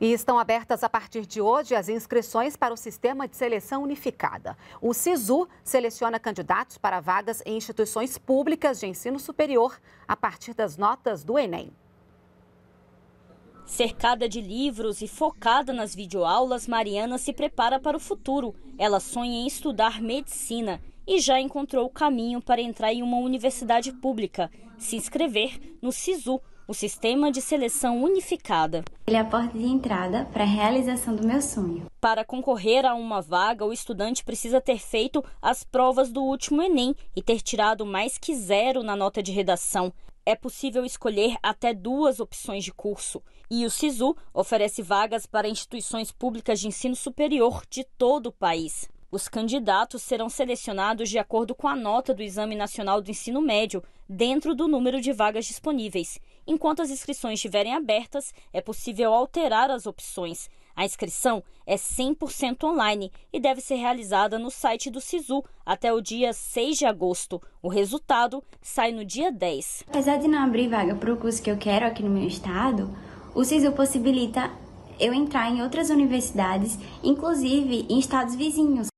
E estão abertas a partir de hoje as inscrições para o Sistema de Seleção Unificada. O SISU seleciona candidatos para vagas em instituições públicas de ensino superior a partir das notas do Enem. Cercada de livros e focada nas videoaulas, Mariana se prepara para o futuro. Ela sonha em estudar medicina e já encontrou o caminho para entrar em uma universidade pública, se inscrever no SISU, o Sistema de Seleção Unificada. Ele é a porta de entrada para a realização do meu sonho. Para concorrer a uma vaga, o estudante precisa ter feito as provas do último Enem e ter tirado mais que zero na nota de redação. É possível escolher até duas opções de curso. E o SISU oferece vagas para instituições públicas de ensino superior de todo o país. Os candidatos serão selecionados de acordo com a nota do Exame Nacional do Ensino Médio, dentro do número de vagas disponíveis. Enquanto as inscrições estiverem abertas, é possível alterar as opções. A inscrição é 100% online e deve ser realizada no site do SISU até o dia 6 de agosto. O resultado sai no dia 10. Apesar de não abrir vaga para o curso que eu quero aqui no meu estado, o SISU possibilita eu entrar em outras universidades, inclusive em estados vizinhos.